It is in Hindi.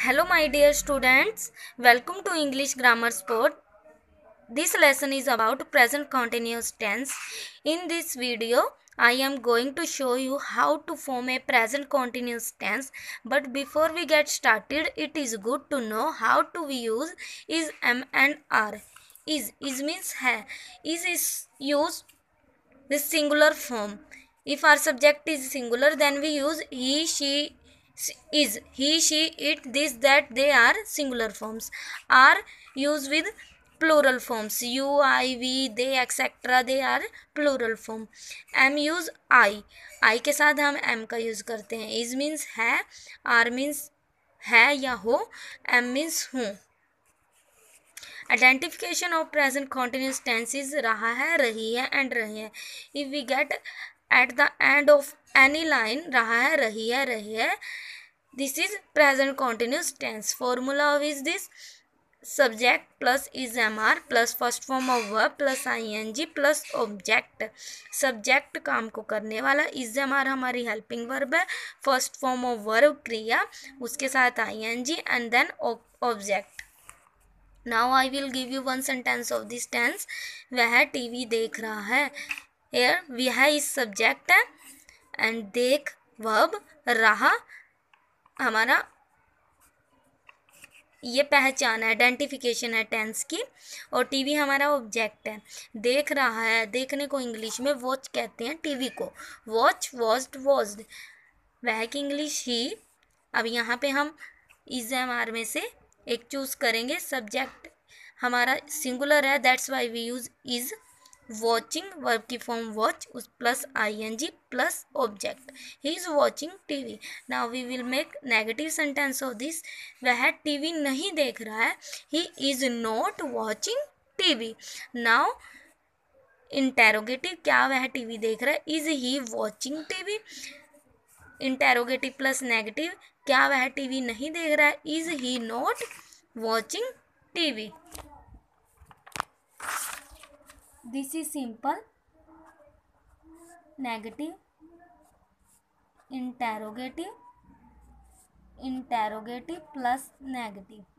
Hello my dear students, welcome to English Grammar Sport. This lesson is about present continuous tense. In this video, I am going to show you how to form a present continuous tense. But before we get started, it is good to know how to use is am and are. Is, is means hai. Is is used the singular form. If our subject is singular, then we use he, she, is he she it this that they are singular forms are use with plural forms you I we they etcetera they are plural form am use I I के साथ हम एम का यूज़ करते हैं इज मीन्स है आर मीन्स है या हो एम मीन्स हूँ identification of present continuous tenses रहा है रही है एंड रहे हैं if we get at the end of any line रहा है रही है रही है this is present continuous tense formula of is this subject plus is am are plus first form of verb plus I N G plus object subject काम को करने वाला इज एम आर हमारी हेल्पिंग वर्ब है फर्स्ट फॉर्म ऑफ वर्ब क्रिया उसके साथ I N G and then object now I will give you one sentence of this tense वह टीवी देख रहा है here is is subject and देख verb रहा हमारा ये पहचान है आइडेंटिफिकेशन है टेंस की और टीवी हमारा ऑब्जेक्ट है देख रहा है देखने को इंग्लिश में वॉच कहते हैं टीवी को वॉच वॉज्ड वॉज्ड वह की इंग्लिश ही अब यहाँ पे हम इज एम आर में से एक चूज़ करेंगे सब्जेक्ट हमारा सिंगुलर है that's why we use is watching verb की फॉर्म वॉच उस plus I N G plus object he is watching T V now we will make negative sentence of this वह टी वी नहीं देख रहा है he is not watching T V now interrogative क्या वह टी वी देख रहा है is he watching T V interrogative plus negative क्या वह टी वी नहीं देख रहा है is he not watching TV this is simple negative interrogative interrogative plus negative